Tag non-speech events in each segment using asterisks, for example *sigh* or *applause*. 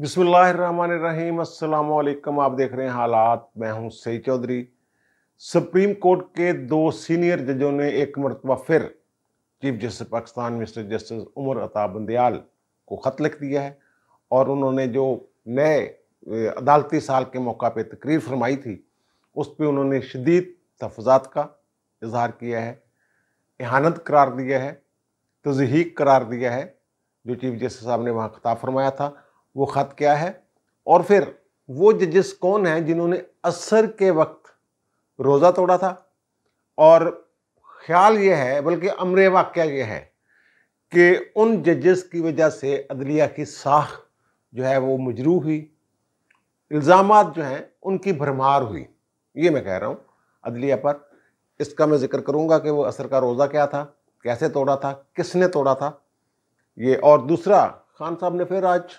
बिसमीम अल्लाम आप देख रहे हैं हालात मैं हूं सई चौधरी सुप्रीम कोर्ट के दो सीनियर जजों ने एक मरतबा फिर chief justice Pakistan mister justice Umar Ata Bandial को ख़त लिख दिया है और उन्होंने जो नए अदालती साल के मौका पे तकरीर फरमाई थी उस पर उन्होंने शदीद तफजात का इजहार किया है एहानत करार दिया है तजहीक करार दिया है जो चीफ जस्टिस साहब ने वहाँ खिताब फरमाया था वो ख़त क्या है और फिर वो जजेस कौन हैं जिन्होंने असर के वक्त रोज़ा तोड़ा था और ख्याल ये है बल्कि अमर वाक्य ये है कि उन जजेस की वजह से अदलिया की साख जो है वो मजरू हुई इल्ज़ाम जो हैं उनकी भरमार हुई ये मैं कह रहा हूँ अदलिया पर इसका मैं ज़िक्र करूँगा कि वो असर का रोज़ा क्या था कैसे तोड़ा था किसने तोड़ा था ये और दूसरा खान साहब ने फिर आज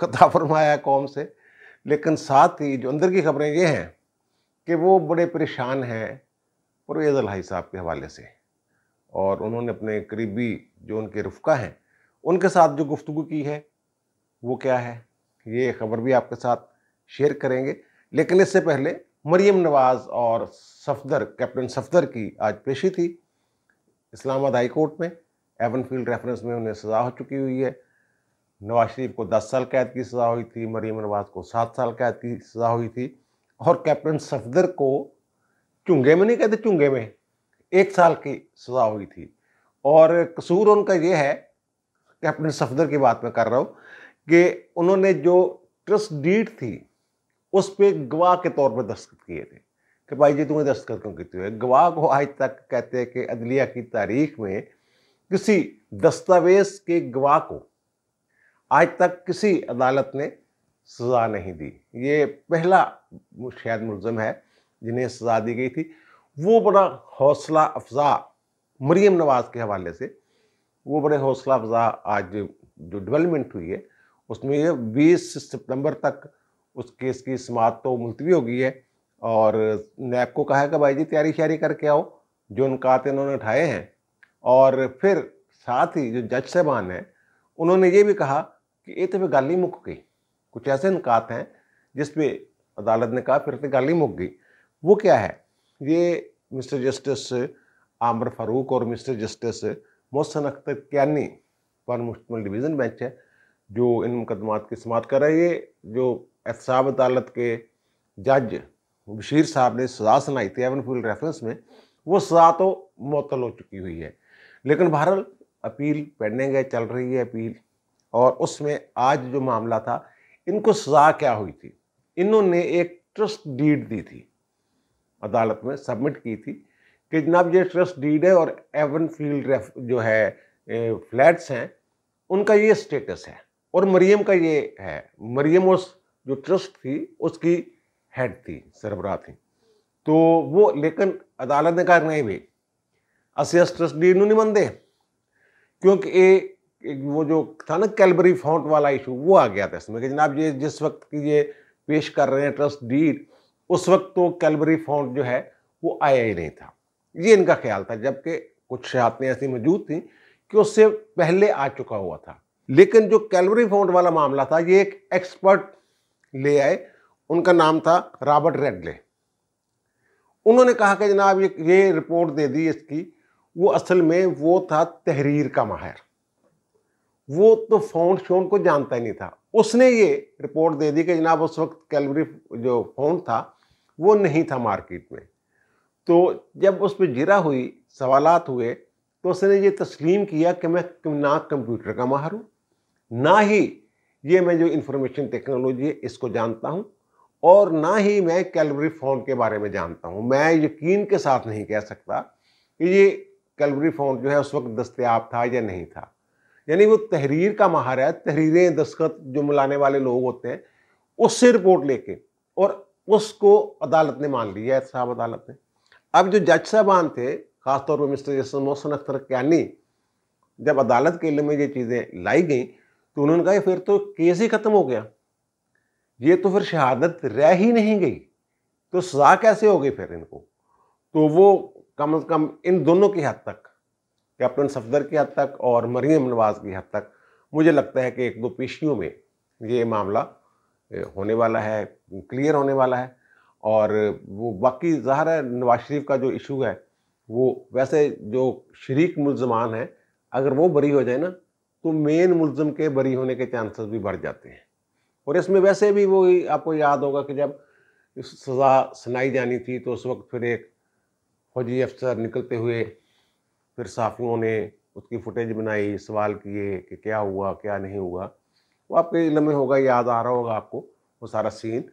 खता फरमाया कौम से लेकिन साथ ही जो अंदर की खबरें ये हैं कि वो बड़े परेशान हैं परवेज़ अलाई साहब के हवाले से और उन्होंने अपने करीबी जो उनके रुफका हैं उनके साथ जो गुफ्तु की है वो क्या है ये खबर भी आपके साथ शेयर करेंगे लेकिन इससे पहले मरीम नवाज़ और सफदर कैप्टन सफदर की आज पेशी थी इस्लामाबाद हाई कोर्ट में एवनफील्ड रेफरेंस में उन्हें सज़ा हो चुकी हुई है नवाज शरीफ को 10 साल कैद की सज़ा हुई थी मरीम नवाज को 7 साल कैद की सज़ा हुई थी और कैप्टन सफदर को चुंगे में नहीं कहते चुंगे में एक साल की सज़ा हुई थी और कसूर उनका ये है कैप्टन सफदर की बात मैं कर रहा हूँ कि उन्होंने जो ट्रस्ट डीड थी उस पर गवाह के तौर पर दस्तखत किए थे कि भाई जी तुम्हें दस्तखत क्यों किए हुए गवाह को आज तक कहते हैं कि अदलिया की तारीख में किसी दस्तावेज़ के गवाह को आज तक किसी अदालत ने सज़ा नहीं दी ये पहला शायद मुलम है जिन्हें सज़ा दी गई थी वो बड़ा हौसला अफजा मरीम नवाज़ के हवाले से वो बड़े हौसला अफजा आज जो डेवलपमेंट हुई है उसमें ये बीस सितंबर तक उस केस की समात तो मुलतवी हो गई है और नैब को कहा है कि भाई जी तैयारी श्यारी करके आओ जो इनकात इन्होंने उठाए हैं और फिर साथ ही जो जज साहबान हैं उन्होंने ये भी कहा कि ये तो गाली मुक गई कुछ ऐसे निकात हैं जिस पे अदालत ने कहा फिर तो गाली मुक गई वो क्या है ये मिस्टर जस्टिस आमर फारूक और मिस्टर जस्टिस मोहसन अख्तर क्यानी पर मुश्तमल डिवीज़न बेंच है जो इन मुकदमात की समात कर हैं ये जो एहसाब अदालत के जज बशीर साहब ने सजा सुनाई थी एवन फूल रेफरेंस में वो सजा तो मअतल हो चुकी हुई है लेकिन बहरहाल अपील पेंडिंग है चल रही है अपील और उसमें आज जो मामला था इनको सज़ा क्या हुई थी इन्होंने एक ट्रस्ट डीड दी थी अदालत में सबमिट की थी कि जनाब ये ट्रस्ट डीड है और एवन फील्ड जो है फ्लैट्स हैं उनका ये स्टेटस है और मरियम का ये है मरियम उस जो ट्रस्ट थी उसकी हेड थी सरबराह थी तो वो लेकिन अदालत ने कहा नहीं भाई असियस ट्रस्ट डीड नहीं बनते क्योंकि ये वो जो था ना कैलबरी फाउंट वाला इशू वो आ गया था इसमें कि जनाब ये जिस वक्त की ये पेश कर रहे हैं ट्रस्ट डीड उस वक्त तो कैलबरी फाउंट जो है वो आया ही नहीं था ये इनका ख्याल था जबकि कुछ शहादतें ऐसी मौजूद थी कि उससे पहले आ चुका हुआ था लेकिन जो कैलबरी फाउंट वाला मामला था ये एक एक्सपर्ट ले आए उनका नाम था रॉबर्ट रेडले उन्होंने कहा कि जनाब ये ये रिपोर्ट दे दी इसकी वो असल में वो था तहरीर का माहिर वो तो फाउंड शोन को जानता ही नहीं था उसने ये रिपोर्ट दे दी कि जनाब उस वक्त कैलवरी जो फाउंड था वो नहीं था मार्केट में तो जब उस पर जिरा हुई सवालत हुए तो उसने ये तस्लीम किया कि मैं ना कंप्यूटर का माहर हूँ ना ही ये मैं जो इन्फॉर्मेशन टेक्नोलॉजी है इसको जानता हूँ और ना ही मैं कैलवरी फोन के बारे में जानता हूँ मैं यकीन के साथ नहीं कह सकता कि ये कैलवरी फोन जो है उस वक्त दस्तियाब था या नहीं था यानी वो तहरीर का महार है तहरीरें दस्खत जो मिलाने वाले लोग होते हैं उससे रिपोर्ट लेके और उसको अदालत ने मान लिया साहब अदालत ने अब जो जज साहबान थे खासतौर पर मिस्टर जस्टिस मोहसन अख्तर कैनी जब अदालत के लिए में ये चीज़ें लाई गई तो उन्होंने कहा फिर तो केस ही ख़त्म हो गया ये तो फिर शहादत रह ही नहीं गई तो सजा कैसे हो गई फिर इनको तो वो कम अज़ कम इन दोनों की हद तक कैप्टन सफदर की हद तक और मरीम नवाज़ की हद तक मुझे लगता है कि एक दो पेशियों में ये मामला होने वाला है क्लियर होने वाला है और वो बाकी ज़ाहिर है नवाज शरीफ का जो इशू है वो वैसे जो शरीक मुलजमान है अगर वो बरी हो जाए ना तो मेन मुलजम के बरी होने के चांसेस भी बढ़ जाते हैं और इसमें वैसे भी वो आपको याद होगा कि जब सज़ा सुनाई जानी थी तो उस वक्त फिर एक फौजी अफसर निकलते हुए फिर साफियों ने उसकी फुटेज बनाई सवाल किए कि क्या हुआ क्या नहीं हुआ वो आपके इलम में होगा याद आ रहा होगा आपको वो सारा सीन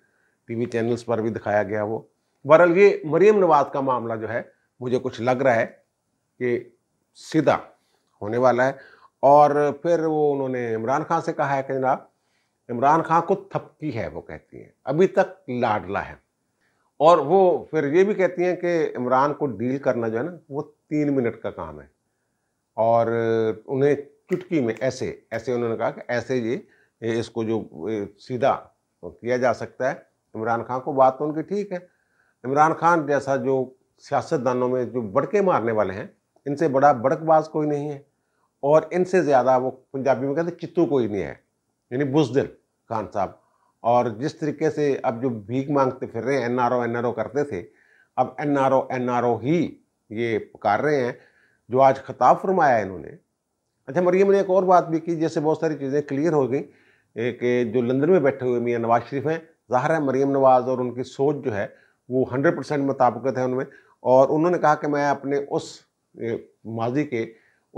टीवी चैनल्स पर भी दिखाया गया वो बहरहाल ये मरीम नवाज का मामला जो है मुझे कुछ लग रहा है कि सीधा होने वाला है और फिर वो उन्होंने इमरान खान से कहा है कि जनाब इमरान खान को थपकी है वो कहती हैं अभी तक लाडला है और वो फिर ये भी कहती हैं कि इमरान को डील करना जो है ना वो तीन मिनट का काम है और उन्हें चुटकी में ऐसे ऐसे उन्होंने कहा कि ऐसे ये इसको जो सीधा किया जा सकता है इमरान खान को बात तो उनकी ठीक है इमरान खान जैसा जो सियासतदानों में जो बड़के मारने वाले हैं इनसे बड़ा बड़कबाज कोई नहीं है और इनसे ज़्यादा वो पंजाबी में कहते चित्तू कोई नहीं है यानी बुजदिल खान साहब और जिस तरीके से अब जो भीख मांगते फिर रहे हैं एन आर ओ करते थे अब एन आर ओ ही ये पुकार रहे हैं जो आज खताब फरमाया है इन्होंने अच्छा मरियम ने एक और बात भी की जैसे बहुत सारी चीज़ें क्लियर हो गई कि जो लंदन में बैठे हुए मियाँ नवाज शरीफ हैं ज़ाहिर है मरीम नवाज़ और उनकी सोच जो है वो हंड्रेड परसेंट मुताबकत है उनमें और उन्होंने कहा कि मैं अपने उस माजी के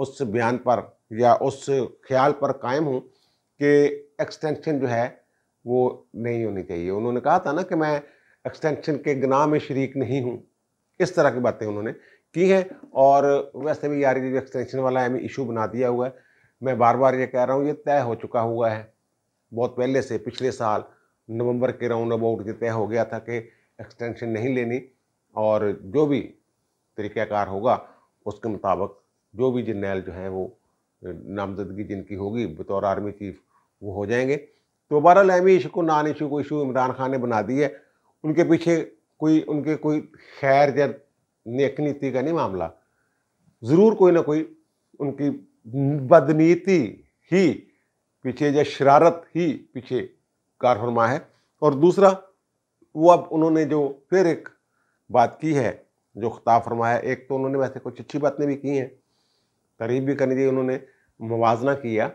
उस बयान पर या उस ख्याल पर कायम हूँ कि एक्सटेंशन जो है वो नहीं होनी चाहिए उन्होंने कहा था ना कि मैं एक्सटेंशन के गनाह में शरीक नहीं हूँ इस तरह की बातें उन्होंने की है और वैसे भी यार एक्सटेंशन वाला एम इशू बना दिया हुआ है मैं बार बार ये कह रहा हूँ ये तय हो चुका हुआ है बहुत पहले से पिछले साल नवंबर के राउंड अबाउट ये तय हो गया था कि एक्सटेंशन नहीं लेनी और जो भी तरीक़ाकार होगा उसके मुताबिक जो भी जनरल जो हैं वो नामजदगी जिनकी होगी बतौर आर्मी चीफ वो हो जाएंगे तो बहरहाल एम इशू को नान इशू को इशू इमरान खान ने बना दी है उनके पीछे कोई उनके कोई खैर या नेक नीति का नहीं मामला ज़रूर कोई ना कोई उनकी बदनीति ही पीछे या शरारत ही पीछे कारफरमा है और दूसरा वो अब उन्होंने जो फिर एक बात की है जो खिताब फरमाया एक तो उन्होंने वैसे कुछ अच्छी बातें भी की हैं तारीफ भी करनी चाहिए उन्होंने मुवजना किया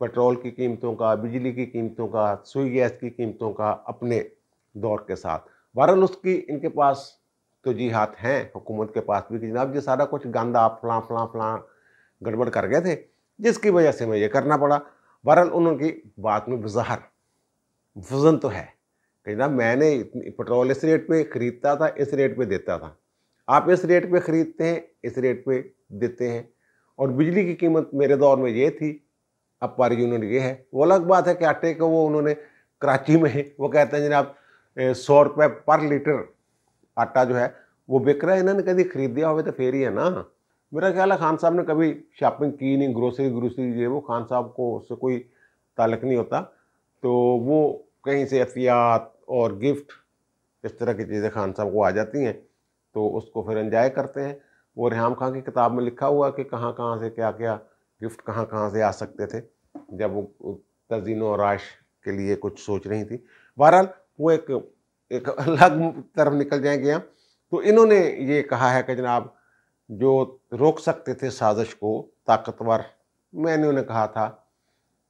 पेट्रोल की कीमतों का बिजली की कीमतों का सुई गैस की कीमतों का अपने दौर के साथ बहरहाल उसकी इनके पास तो जी हाथ हैं हुकूमत के पास भी कि जनाब ये सारा कुछ गंदा आप फलां फलां फलां गड़बड़ कर गए थे जिसकी वजह से मैं ये करना पड़ा बहरहाल उनकी बात में बजहर वजन तो है कि जनाब मैंने पेट्रोल इस रेट पे ख़रीदता था इस रेट पे देता था आप इस रेट पे ख़रीदते हैं इस रेट पे देते हैं और बिजली की कीमत मेरे दौर में ये थी अब पर यूनिट ये है वो अलग बात है कि आटे को वो उन्होंने कराची में वो कहते हैं जनाब सौ रुपये पर लीटर आटा जो है वो बिक रहा है इन्होंने कभी खरीद दिया हो तो फिर ही है ना मेरा ख्याल है खान साहब ने कभी शॉपिंग की नहीं ग्रोसरी ग्रोसरी वो खान साहब को उससे कोई ताल्लक नहीं होता तो वो कहीं से एहतियात और गिफ्ट इस तरह की चीज़ें खान साहब को आ जाती हैं तो उसको फिर इंजॉय करते हैं वो रेहम खां की किताब में लिखा हुआ कि कहाँ कहाँ से क्या क्या गिफ्ट कहाँ कहाँ से आ सकते थे जब वो तजीनों और राश के लिए कुछ सोच रही थी बहरहाल वो एक एक अलग तरफ निकल जाएंगे हम तो इन्होंने ये कहा है कि जनाब जो रोक सकते थे साजिश को ताकतवर मैंने उन्हें कहा था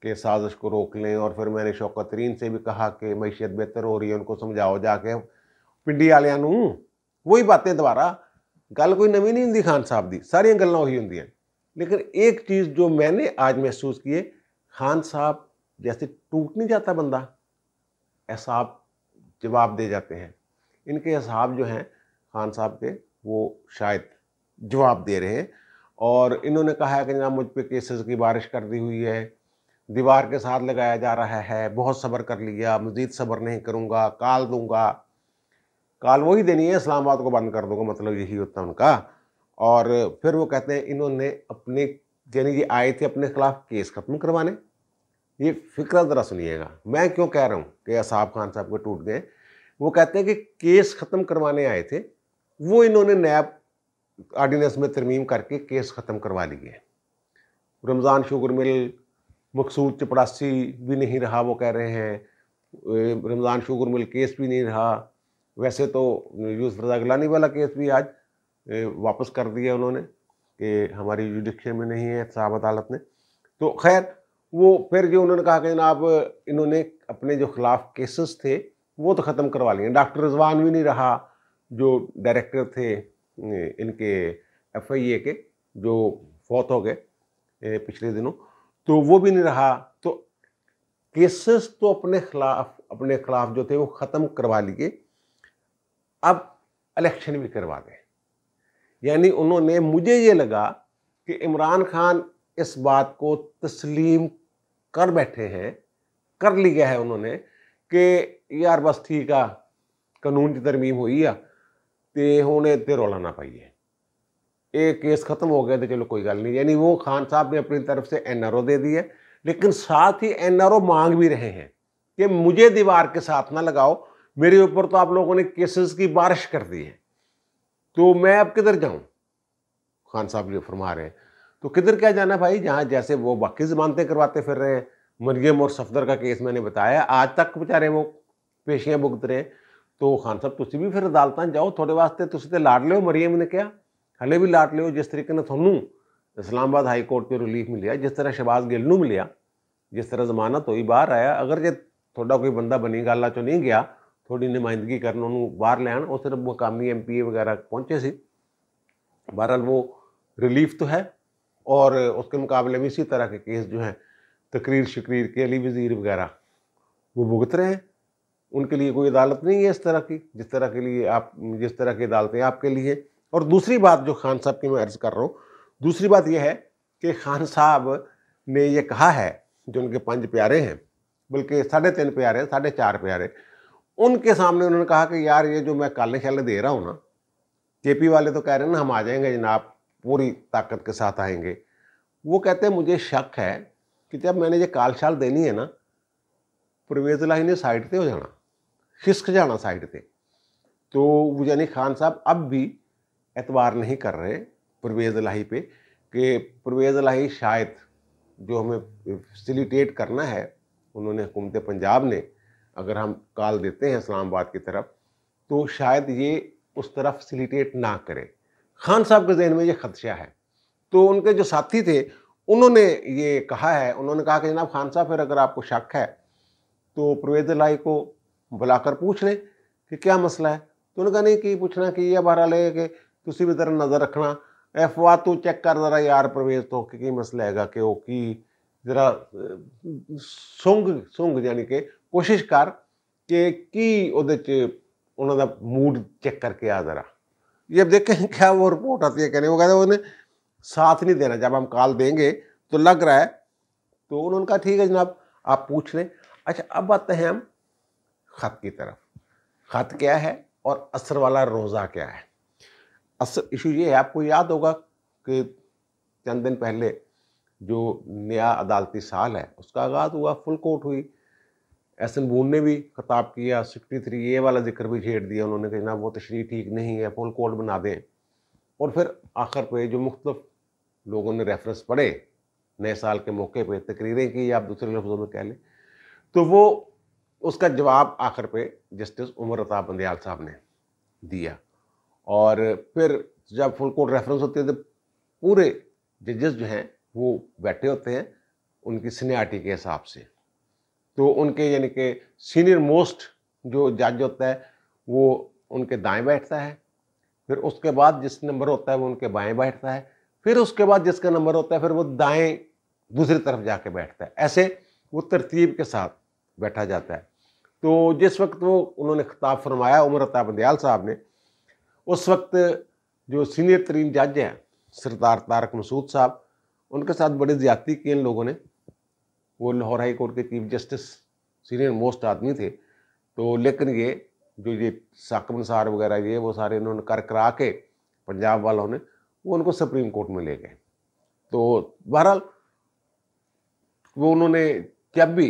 कि साजिश को रोक लें और फिर मैंने शौकत तरीन से भी कहा कि मीशत बेहतर हो रही है उनको समझाओ जाके पिंडी वालियां वही बातें दोबारा गल कोई नवी नहीं होंगी खान साहब की सारिया गल् उ होंगे लेकिन एक चीज़ जो मैंने आज महसूस की है खान साहब जैसे टूट नहीं जाता बंदा ऐसा आप जवाब दे जाते हैं इनके असहाब जो हैं खान साहब के वो शायद जवाब दे रहे हैं और इन्होंने कहा है कि जना मुझ पर केसेस की बारिश कर दी हुई है दीवार के साथ लगाया जा रहा है बहुत सब्र कर लिया मज़ीद सब्र नहीं करूँगा काल दूँगा काल वही देनी है इस्लामाबाद को बंद कर दूँगा मतलब यही होता है उनका और फिर वो कहते हैं इन्होंने अपने यानी ये आए थे अपने खिलाफ केस ख़त्म करवाने ये फिक्र ज़रा सुनिएगा मैं क्यों कह रहा हूँ कि असाब खान साहब को टूट गए वो कहते हैं कि केस ख़त्म करवाने आए थे वो इन्होंने नैब आर्डीनेंस में तरमीम करके केस ख़त्म करवा लिए रमज़ान शुगर मिल मकसूद चपड़ासी भी नहीं रहा वो कह रहे हैं रमज़ान शुगर मिल केस भी नहीं रहा वैसे तो यूसुफ रजा गलानी वाला केस भी आज वापस कर दिया उन्होंने कि हमारी जुडिक्शन में नहीं है साहब अदालत ने तो खैर वो फिर जो उन्होंने कहा कि जनाब इन्होंने अपने जो खिलाफ केसेस थे वो तो ख़त्म करवा लिए डॉक्टर रजवान भी नहीं रहा जो डायरेक्टर थे इनके एफ के जो फौत हो गए पिछले दिनों तो वो भी नहीं रहा तो केसेस तो अपने खिलाफ अपने खिलाफ जो थे वो ख़त्म करवा लिए अब इलेक्शन भी करवा दें यानी उन्होंने मुझे ये लगा कि इमरान खान इस बात को तस्लीम कर बैठे हैं कर लिया है उन्होंने कि यार बस ठीक आ कानून की तरमीम हुई ਆ तो हूँ इतने रौला ना ਨਾ ਪਾਈਏ केस खत्म हो गया तो चलो कोई गल नहीं यानी वो खान साहब ने अपनी तरफ से एन आर ओ दे दी है लेकिन साथ ही एन आर ओ मांग भी रहे हैं कि मुझे दीवार के साथ ना लगाओ मेरे ऊपर तो आप लोगों ने केसेस की बारिश कर दी है तो मैं अब किधर जाऊं खान साहब जो फरमा रहे हैं तो किधर क्या जाना भाई जहाँ जैसे वो बाकी जमानतें करवाते फिर रहे हैं मरियम और सफदर का केस मैंने बताया आज तक बेचारे वो पेशियाँ भुगत रहे हैं तो खान साहब तुम भी फिर अदालत जाओ थोड़े वास्ते तुम तो लाड लो मरियम ने क्या हले भी लाट लो जिस तरीके ने थोनू इस्लामाबाद हाई कोर्ट पर रिलीफ मिले जिस तरह शहबाज गिल मिले जिस तरह जमानत ही बाहर आया अगर जे थोड़ा कोई बंदा बनी गाला चो नहीं गया ਥੋੜੀ ਨੁਮਾਇੰਦਗੀ बहर लैन और सिर्फ मुकामी एम पी ए वगैरह ਪਹੁੰਚੇ से बहरहाल वो रिलीफ तो है और उसके मुकाबले में इसी तरह के केस जो हैं तकरीर शकरीर के अली वज़ीर वगैरह वो भुगत रहे हैं उनके लिए कोई अदालत नहीं है इस तरह की जिस तरह के लिए आप जिस तरह की अदालतें आपके लिए और दूसरी बात जो खान साहब की मैं अर्ज़ कर रहा हूँ दूसरी बात यह है कि खान साहब ने ये कहा है जो उनके पांच प्यारे हैं बल्कि साढ़े तीन प्यारे हैं साढ़े चार प्यारे उनके सामने उन्होंने कहा कि यार ये जो मैं काले शाले दे रहा हूँ ना के पी वाले तो कह रहे हैं ना हम आ जाएंगे जनाब पूरी ताकत के साथ आएंगे वो कहते हैं मुझे शक है कि जब मैंने ये काल शाल देनी है ना परवेज़ ही ने साइड से हो जाना खिसक जाना साइड पर तो यानी खान साहब अब भी एतवार नहीं कर रहे परवेज़ लाही पे कि परवेज़ लाही शायद जो हमें फैसिलिटेट करना है उन्होंने हुकूमत पंजाब ने अगर हम कॉल देते हैं इस्लामाबाद की तरफ तो शायद ये उस तरफ फैसिलिटेट ना करें खान साहब के जहन में ये खदशा है तो उनके जो साथी थे उन्होंने ये कहा है उन्होंने कहा कि जनाब खान साहब फिर अगर आपको शक है तो परवेज लाई को बुलाकर पूछ लें कि क्या मसला है तो उन्होंने कहा नहीं कि पूछना कि यह बहरहाल है कि ਤੁਸੀਂ ਵੀ ਜ਼ਰਾ ਨਜ਼ਰ ਰੱਖਣਾ ਐਫਵਾ ਤੂੰ ਚੈੱਕ ਕਰ ਜ਼ਰਾ ਯਾਰ ਪ੍ਰਵੇਸ਼ ਤੋਂ ਕਿ ਕੀ ਮਸਲਾ ਹੈਗਾ ਕਿ ਉਹ ਕੀ ਜ਼ਰਾ ਸੁੰਗ ਸੁੰਗ ਯਾਨੀ ਕਿ ਕੋਸ਼ਿਸ਼ ਕਰ ਕਿ ਕੀ ਉਹਦੇ ਚ ਉਹਨਾਂ ਦਾ ਮੂਡ ਚੈੱਕ ਕਰਕੇ ਆ ਜ਼ਰਾ ये अब देखते हैं *laughs* क्या वो रिपोर्ट आती है कहने वो कहते हैं उन्हें साथ नहीं देना जब हम कॉल देंगे तो लग रहा है तो उन्होंने कहा ठीक है जनाब आप पूछ लें अच्छा अब आते हैं हम ख़त की तरफ ख़त क्या है और असर वाला रोज़ा क्या है असर इशू ये है आपको याद होगा कि चंद दिन पहले जो नया अदालती साल है उसका आगाज़ हुआ फुल कोर्ट हुई एस एन बून ने भी खताब किया सिक्सटी थ्री ए वाला जिक्र भी छेड़ दिया उन्होंने कहा जनाब वो तशरी तो ठीक नहीं है फुल कोर्ट बना दें और फिर आखिर पे जो मुख्तफ लोगों ने रेफरेंस पढ़े नए साल के मौके पर तकरीरें की आप दूसरे लफ्ज़ों में कह लें तो वो उसका जवाब आखिर पे जस्टिस उमर अता बंदयाल साहब ने दिया और फिर जब फुल कोर्ट रेफरेंस होती है तो पूरे जजेस जो हैं वो बैठे होते हैं उनकी सीनियरिटी के हिसाब से तो उनके यानी कि सीनियर मोस्ट जो जज होता है वो उनके दाएं बैठता है फिर उसके बाद जिस नंबर होता है वो उनके बाएं बैठता है फिर उसके बाद जिसका नंबर होता है फिर वो दाएं दूसरी तरफ जाके बैठता है ऐसे वो तरतीब के साथ बैठा जाता है तो जिस वक्त वो उन्होंने खिताब फरमाया उमर अता बंदयाल साहब ने उस वक्त जो सीनियर तरीन जज हैं सरदार तारक मसूद साहब उनके साथ बड़ी ज़्यादती की इन लोगों ने वो लाहौर हाई कोर्ट के चीफ जस्टिस सीनियर मोस्ट आदमी थे तो लेकिन ये जो ये साकम सार वगैरह ये वो सारे इन्होंने कर करा के पंजाब वालों ने वो उनको सुप्रीम कोर्ट में ले गए तो बहरहाल वो उन्होंने जब भी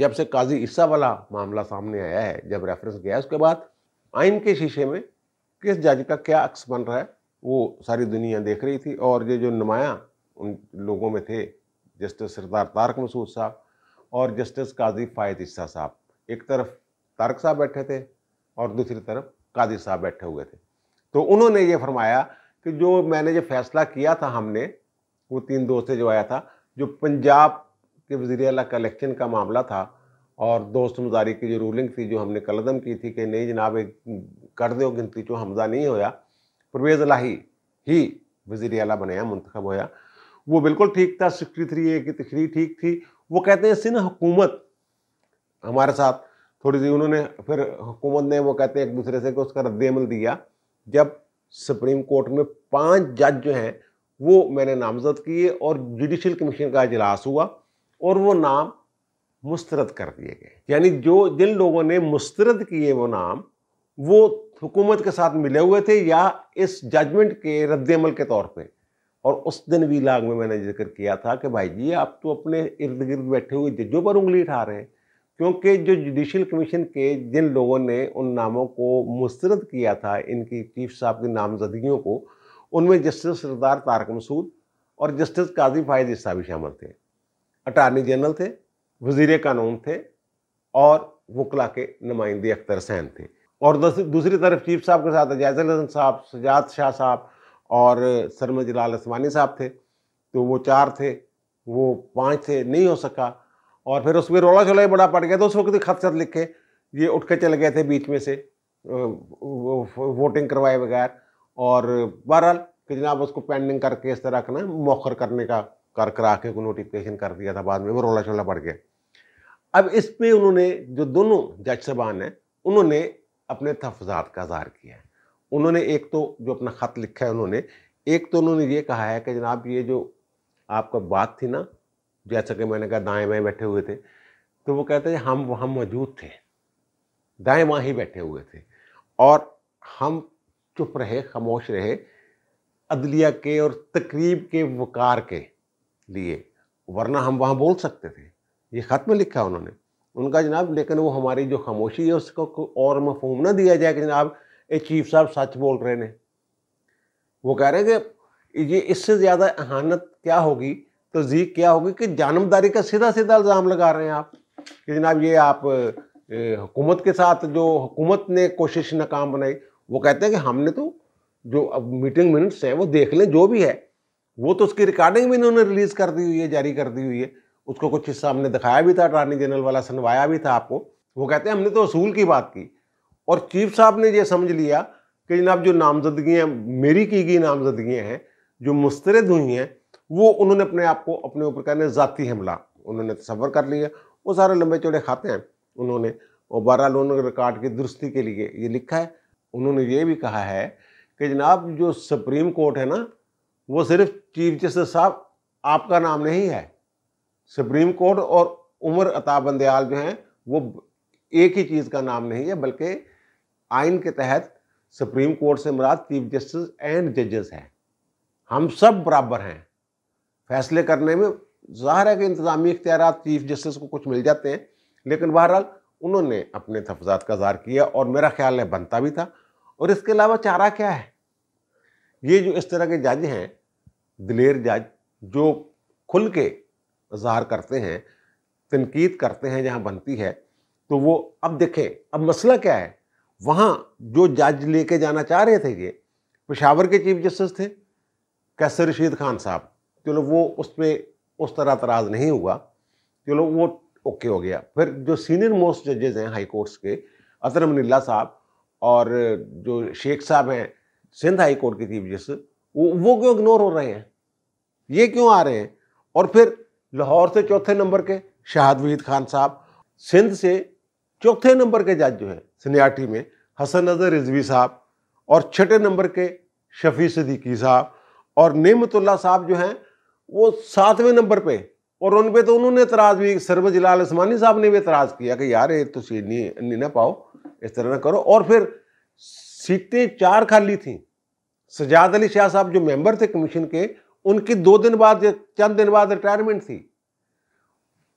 जब से काजी ईस्सा वाला मामला सामने आया है जब रेफरेंस गया उसके बाद आइन के शीशे में किस जज का क्या अक्स बन रहा है वो सारी दुनिया देख रही थी और ये जो नुमाया उन लोगों में थे जस्टिस सरदार तारक मसूद साहब और जस्टिस काजी फ़ायद इस्सा साहब एक तरफ तारक साहब बैठे थे और दूसरी तरफ काजी साहब बैठे हुए थे तो उन्होंने ये फरमाया कि जो मैंने जो फैसला किया था हमने वो तीन दोस्त से जो आया था जो पंजाब के वजीर अला का इलेक्शन का मामला था और दोस्त मजारी की जो रूलिंग थी जो हमने कलदम की थी कि नहीं जनाब एक कर दो गिनती चो हमजा नहीं होया परवेज़ लाही ही वजीर अला बनाया मंतखब होया वो बिल्कुल ठीक था सिक्सटी थ्री ए की तिखरी ठीक थी वो कहते हैं सिंध हुकूमत हमारे साथ थोड़ी सी उन्होंने फिर हुकूमत ने वो कहते हैं एक दूसरे से उसका रद्दमल दिया जब सुप्रीम कोर्ट में पांच जज जो हैं वो मैंने नामजद किए और जुडिशल कमीशन का इजलास हुआ और वो नाम मुस्तरद कर दिए गए यानी जो जिन लोगों ने मुस्तरद किए वो नाम वो हुकूमत के साथ मिले हुए थे या इस जजमेंट के रद्दमल के तौर पर और उस दिन भी लाग में मैंने जिक्र किया था कि भाई जी आप तो अपने इर्द गिर्द बैठे हुए जजों पर उंगली उठा रहे हैं क्योंकि जो जुडिशल कमीशन के जिन लोगों ने उन नामों को मुस्तरद किया था इनकी चीफ साहब की नामजदगियों को उनमें जस्टिस सरदार तारक मसूद और जस्टिस काजी फायद साहब भी शामिल थे अटारनी जनरल थे वजीर कानून थे और वकला के नुमाइंदे अख्तर हसैन थे और दूसरी तरफ चीफ साहब के साथ एजाज हसन साहब सजाद शाह साहब और सरमद लाल आसमानी साहब थे तो वो चार थे वो पाँच थे नहीं हो सका और फिर उसमें रोला चोला बड़ा पड़ गया तो उस वक्त खत सत लिखे ये उठ के चले गए थे बीच में से वोटिंग करवाए बगैर और बहरहाल कि जनाब उसको पेंडिंग करके इस तरह का ना मौखर करने का कर करा के नोटिफिकेशन कर दिया था बाद में वो रोला चोला पड़ गया अब इस पर उन्होंने जो दोनों जज साहबान हैं उन्होंने अपने तफजात का इजहार किया है उन्होंने एक तो जो अपना ख़त लिखा है उन्होंने एक तो उन्होंने ये कहा है कि जनाब ये जो आपका बात थी ना जैसा कि मैंने कहा दाएँ बाएँ बैठे हुए थे तो वो कहते हैं हम वहाँ मौजूद थे दाएँ वहाँ ही बैठे हुए थे और हम चुप रहे खामोश रहे अदलिया के और तकरीब के वकार के लिए वरना हम वहाँ बोल सकते थे ये ख़त में लिखा उन्होंने उनका जनाब लेकिन वो हमारी जो खामोशी है उसको और मफहम ना दिया जाए कि जनाब ये चीफ साहब सच बोल रहे हैं वो कह रहे हैं कि ये इससे ज़्यादा अहानत क्या होगी तस्दीक क्या होगी कि जानमदारी का सीधा सीधा इल्ज़ाम लगा रहे हैं आप कि जनाब ये आप हुकूमत के साथ जो हुकूमत ने कोशिश नाकाम बनाई वो कहते हैं कि हमने तो जो अब मीटिंग मिनट्स हैं वो देख लें जो भी है वो तो उसकी रिकॉर्डिंग भी इन्होंने रिलीज़ कर दी हुई है जारी कर दी हुई है उसको कुछ हिस्सा हमने दिखाया भी था अटारनी जनरल वाला सुनवाया भी था आपको वो कहते हैं हमने तो असूल की बात की और चीफ साहब ने यह समझ लिया कि जनाब जो नामजदगियाँ मेरी की गई नामजदगियाँ हैं जो मुस्तरद हुई हैं वो उन्होंने अपने आप को अपने ऊपर कहने ज़ाती हमला उन्होंने तस्वर कर लिया वो सारे लंबे चौड़े खाते हैं उन्होंने और लोन रिकॉर्ड की दुरुस्ती के लिए ये लिखा है उन्होंने ये भी कहा है कि जनाब जो सुप्रीम कोर्ट है ना वो सिर्फ चीफ जस्टिस साहब आपका नाम नहीं है सुप्रीम कोर्ट और उमर अता बंदयाल जो हैं वो एक ही चीज़ का नाम नहीं है बल्कि आइन के तहत सुप्रीम कोर्ट से मुराद चीफ जस्टिस एंड जजेस हैं हम सब बराबर हैं फैसले करने में जाहिर है कि इंतजामी इख्तियार चीफ जस्टिस को कुछ मिल जाते हैं लेकिन बहरहाल उन्होंने अपने तफजात का ज़हार किया और मेरा ख्याल है बनता भी था और इसके अलावा चारा क्या है ये जो इस तरह के जज हैं दिलेर जज जो खुल के इजहार करते हैं तनकीद करते हैं जहाँ बनती है तो वो अब देखें अब मसला क्या है वहाँ जो जज लेके जाना चाह रहे थे ये पेशावर के चीफ जस्टिस थे कैसर रशीद खान साहब चलो वो उस पर उस तरह तराज नहीं हुआ चलो वो ओके हो गया फिर जो सीनियर मोस्ट जजेज़ हैं हाई कोर्ट्स के अतर मनिल्ला साहब और जो शेख साहब हैं सिंध हाई कोर्ट के चीफ जस्टिस वो वो क्यों इग्नोर हो रहे हैं ये क्यों आ रहे हैं और फिर लाहौर से चौथे नंबर के शाहद वहीद खान साहब सिंध से चौथे नंबर के जज जो है सन्याटी में हसन अजहर रिजवी साहब और छठे नंबर के शफी सदीकी साहब और नमतुल्ला साहब जो हैं वो सातवें नंबर पे और उन पर तो उन्होंने एतराज़ भी सरबजलाल आसमानी साहब ने भी एतराज़ किया कि यार ये तुम तो नहीं ना पाओ इस तरह ना करो और फिर सीटें चार खाली थी सजाद अली शाह साहब जो मेंबर थे कमीशन के उनकी दो दिन बाद चंद दिन बाद रिटायरमेंट थी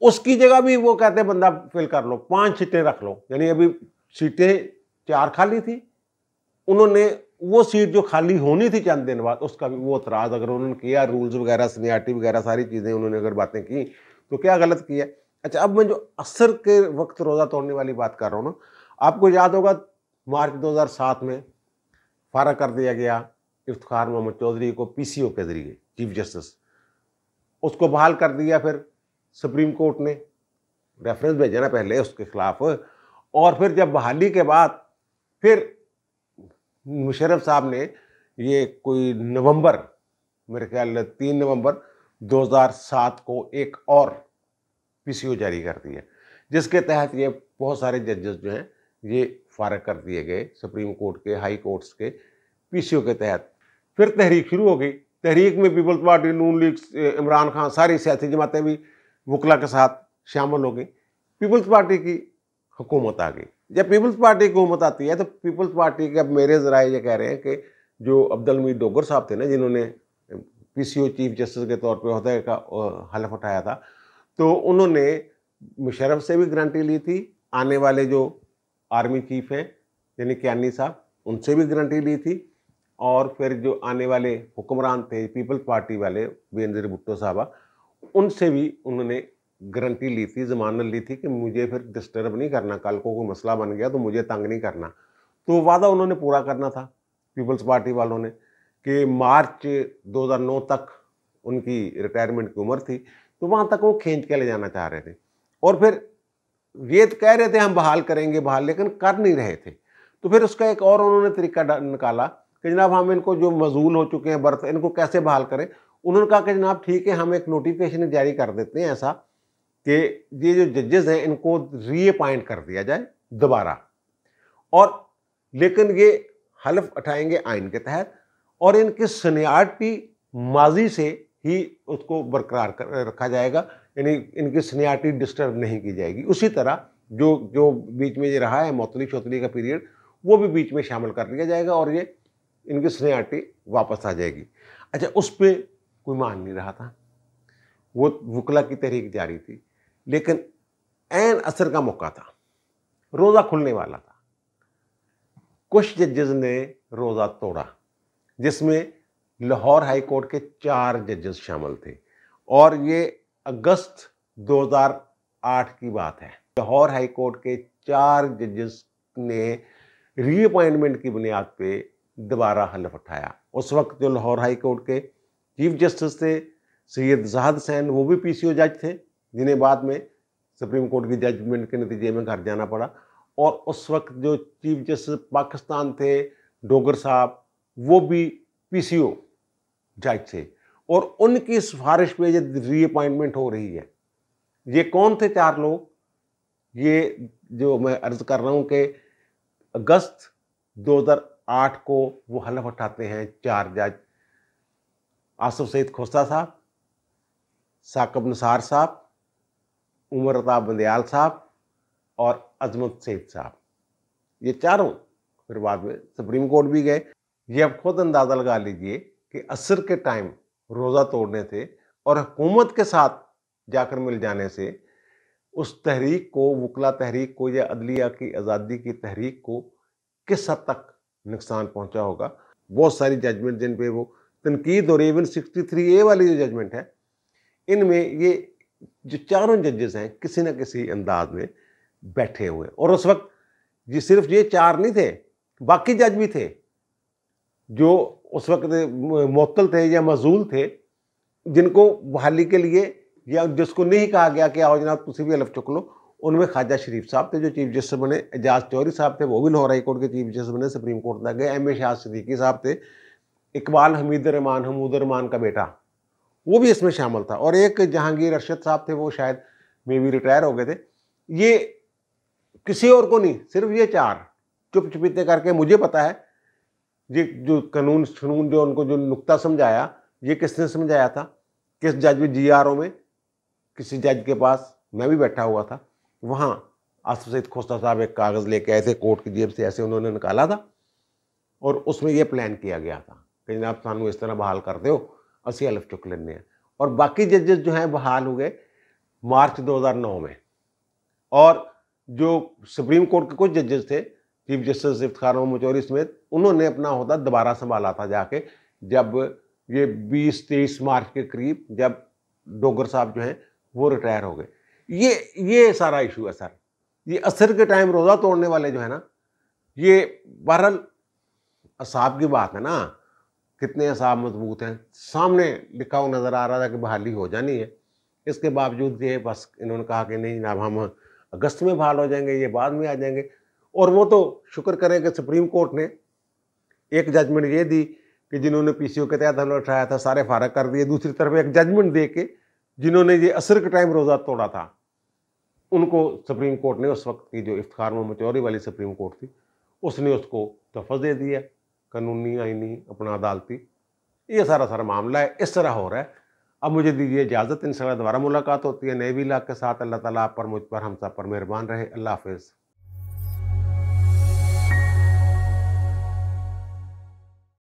उसकी जगह भी वो कहते हैं बंदा फिल कर लो पांच सीटें रख लो यानी अभी सीटें चार खाली थी उन्होंने वो सीट जो खाली होनी थी चंद दिन बाद उसका भी वो इतराज अगर उन्होंने किया रूल्स वगैरह सीनियरिटी वगैरह सारी चीज़ें उन्होंने अगर बातें की तो क्या गलत किया अच्छा अब मैं जो असर के वक्त रोज़ा तोड़ने वाली बात कर रहा हूँ ना आपको याद होगा मार्च 2007 में फारा कर दिया गया इफ्तार मोहम्मद चौधरी को ओ के ज़रिए चीफ जस्टिस उसको बहाल कर दिया फिर सुप्रीम कोर्ट ने रेफरेंस भेजा ना पहले उसके खिलाफ और फिर जब बहाली के बाद फिर मुशरफ साहब ने ये कोई नवंबर मेरे ख्याल तीन नवंबर 2007 को एक और पीसीओ जारी कर दी है जिसके तहत ये बहुत सारे जजेस जो हैं ये फारग कर दिए गए सुप्रीम कोर्ट के हाई कोर्ट्स के पीसीओ के तहत फिर तहरीक शुरू हो गई तहरीक में Peoples Party Noon League Imran Khan सारी सियासी जमातें भी वकला के साथ शामिल हो गए पीपल्स पार्टी की हुकूमत आ गई जब पीपल्स पार्टी की हुकूमत आती है तो पीपल्स पार्टी के अब मेरे ज़रा ये कह रहे हैं कि जो अब्दुल मीर डोगर साहब थे ना जिन्होंने पीसीओ चीफ जस्टिस के तौर पे अहदे का हलफ उठाया था तो उन्होंने मुशरफ से भी गारंटी ली थी आने वाले जो आर्मी चीफ हैं यानी क्यानी साहब उनसे भी गारंटी ली थी और फिर जो आने वाले हुक्मरान थे पीपल्स पार्टी वाले वीरेंद्र भुट्टो साहबा उनसे भी उन्होंने गारंटी ली थी जमानत ली थी कि मुझे फिर डिस्टर्ब नहीं करना कल को कोई मसला बन गया तो मुझे तंग नहीं करना तो वादा उन्होंने पूरा करना था पीपल्स पार्टी वालों ने कि मार्च 2009 तक उनकी रिटायरमेंट की उम्र थी तो वहाँ तक वो खींच के ले जाना चाह रहे थे और फिर ये तो कह रहे थे हम बहाल करेंगे बहाल लेकिन कर नहीं रहे थे तो फिर उसका एक और उन्होंने तरीका निकाला कि जनाब हम इनको जो मजूल हो चुके हैं बर्थ इनको कैसे बहाल करें उन्होंने कहा कि जनाब ठीक है हम एक नोटिफिकेशन जारी कर देते हैं ऐसा कि ये जो जजेस हैं इनको रीअपॉइंट कर दिया जाए दोबारा और लेकिन ये हलफ उठाएंगे आइन के तहत और इनकी सीनियार्टी माजी से ही उसको बरकरार कर रखा जाएगा यानी इनकी सीनियार्टी डिस्टर्ब नहीं की जाएगी उसी तरह जो जो बीच में ये रहा है मौतली शोतली का पीरियड वो भी बीच में शामिल कर लिया जाएगा और ये इनकी सीनियार्टी वापस आ जाएगी अच्छा उस पर कोई मान नहीं रहा था वो वकला की तहरीक जारी थी लेकिन एन असर का मौका था रोज़ा खुलने वाला था कुछ जजेस ने रोज़ा तोड़ा जिसमें लाहौर हाई कोर्ट के चार जजेस शामिल थे और ये अगस्त 2008 की बात है लाहौर हाई कोर्ट के चार जजेस ने रीअपॉइंटमेंट की बुनियाद पे दोबारा हलफ उठाया उस वक्त जो लाहौर हाई कोर्ट के चीफ जस्टिस थे सैयद जहाद सैन वो भी पीसीओ जज थे जिन्हें बाद में सुप्रीम कोर्ट की जजमेंट के नतीजे में घर जाना पड़ा और उस वक्त जो चीफ जस्टिस पाकिस्तान थे डोगर साहब वो भी पीसीओ जज थे और उनकी सिफारिश पे ये रीअपॉइंटमेंट हो रही है ये कौन थे चार लोग ये जो मैं अर्ज कर रहा हूँ कि अगस्त 2008 को वो हलफ उठाते हैं चार जज आसफ सईद खोसा साहब साकब नसार साहब उमर अताब बंदयाल साहब और अजमत सईद साहब ये चारों फिर बाद में सुप्रीम कोर्ट भी गए ये आप खुद अंदाज़ा लगा लीजिए कि असर के टाइम रोज़ा तोड़ने से और हुकूमत के साथ जाकर मिल जाने से उस तहरीक को वकला तहरीक को या अदलिया की आज़ादी की तहरीक को किस हद तक नुकसान पहुंचा होगा बहुत सारी जजमेंट जिन पे वो तनकीद और एवन सिक्सटी थ्री ए वाली जो जजमेंट है इनमें ये जो चारों जजेस हैं किसी न किसी अंदाज में बैठे हुए और उस वक्त ये सिर्फ ये चार नहीं थे बाकी जज भी थे जो उस वक्त मअतल थे या मजूल थे जिनको बहाली के लिए या जिसको नहीं कहा गया कि आओ जनाब तुम्हें भी अलफ चुक लो उनमें ख्वाजा शरीफ साहब थे जो चीफ जस्टिस बने एजाज चौरी साहब थे वो भी लाहौर हाई कोर्ट के चीफ जस्टिस बने सुप्रीम कोर्ट तक गए एम ए शाह सदीकी साहब थे इकबाल हमीद रहमान हमूद रहमान का बेटा वो भी इसमें शामिल था और एक जहांगीर अरशद साहब थे वो शायद मे भी रिटायर हो गए थे ये किसी और को नहीं सिर्फ ये चार चुप चुपीते करके मुझे पता है ये जो कानून शनून जो उनको जो नुकता समझाया ये किसने समझाया था किस जज में जी आर ओ में किसी जज के पास मैं भी बैठा हुआ था वहाँ आसफ सईद खोस्ता साहब एक कागज़ लेके आए थे कोर्ट की जेब से ऐसे उन्होंने निकाला था और उसमें यह प्लान किया गया था कहीं ਜਨਾਬ ਸਾਨੂੰ इस तरह बहाल कर दो असी हलफ चुक लें और बाकी जजेस जो हैं बहाल हो गए मार्च 2009 में और जो सुप्रीम कोर्ट के कुछ जजेस थे चीफ जस्टिस इफ्तार मचौरी समेत उन्होंने अपना होता दोबारा संभाला था जाके जब ये 20 तेईस मार्च के करीब जब डोगर साहब जो हैं वो रिटायर हो गए ये ये सारा इशू है सर ये असर के टाइम रोज़ा तोड़ने वाले जो है ना ये बहरल साहब की बात है ना कितने असाब मजबूत हैं सामने लिखा हुआ नज़र आ रहा था कि बहाली हो जानी है इसके बावजूद ये बस इन्होंने कहा कि नहीं जनाब हम अगस्त में बहाल हो जाएंगे ये बाद में आ जाएंगे और वो तो शुक्र करें कि सुप्रीम कोर्ट ने एक जजमेंट ये दी कि जिन्होंने पी के तहत हमला उठाया था सारे फारग कर दिए दूसरी तरफ एक जजमेंट दे के जिन्होंने ये असर के टाइम रोज़ा तोड़ा था उनको सुप्रीम कोर्ट ने उस वक्त की जो इफ्तार मोहम्मद मचौरी वाली सुप्रीम कोर्ट थी उसने उसको तफज दे दिया कानूनी आइनी अपना अदालती ये सारा सारा मामला है इस तरह हो रहा है अब मुझे दीजिए इजाज़त इन दोबारा मुलाकात होती है नए भी इलाक के साथ अल्लाह ताला आप पर मुझ पर हम सब पर मेहरबान रहे अल्लाह हाफिज़